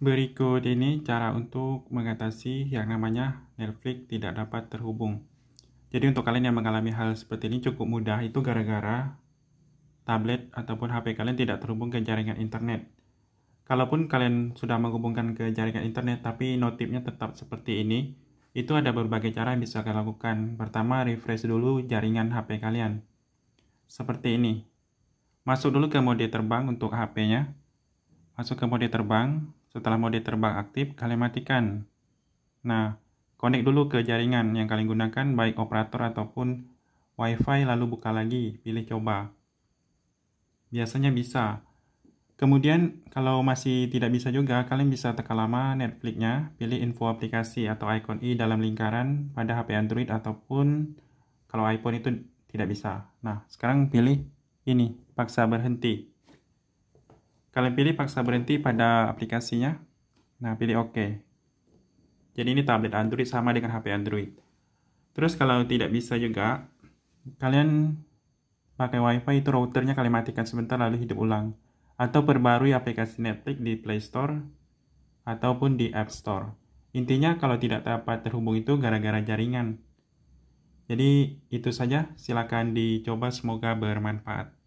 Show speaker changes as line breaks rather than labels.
Berikut ini cara untuk mengatasi yang namanya Netflix tidak dapat terhubung. Jadi untuk kalian yang mengalami hal seperti ini cukup mudah itu gara-gara tablet ataupun HP kalian tidak terhubung ke jaringan internet. Kalaupun kalian sudah menghubungkan ke jaringan internet tapi notifnya tetap seperti ini, itu ada berbagai cara yang bisa kalian lakukan. Pertama, refresh dulu jaringan HP kalian. Seperti ini. Masuk dulu ke mode terbang untuk HP-nya. Masuk ke mode terbang, setelah mode terbang aktif, kalian matikan. Nah, connect dulu ke jaringan yang kalian gunakan baik operator ataupun wifi lalu buka lagi, pilih coba. Biasanya bisa. Kemudian kalau masih tidak bisa juga, kalian bisa tekan lama Netflix-nya, pilih info aplikasi atau icon i dalam lingkaran pada HP Android ataupun kalau iPhone itu tidak bisa. Nah, sekarang pilih ini, paksa berhenti. Kalian pilih paksa berhenti pada aplikasinya. Nah, pilih OK. Jadi ini tablet Android sama dengan HP Android. Terus kalau tidak bisa juga, kalian pakai WiFi itu routernya kalian matikan sebentar lalu hidup ulang. Atau perbarui aplikasi Netflix di Play Store ataupun di App Store. Intinya kalau tidak dapat terhubung itu gara-gara jaringan. Jadi itu saja, silakan dicoba semoga bermanfaat.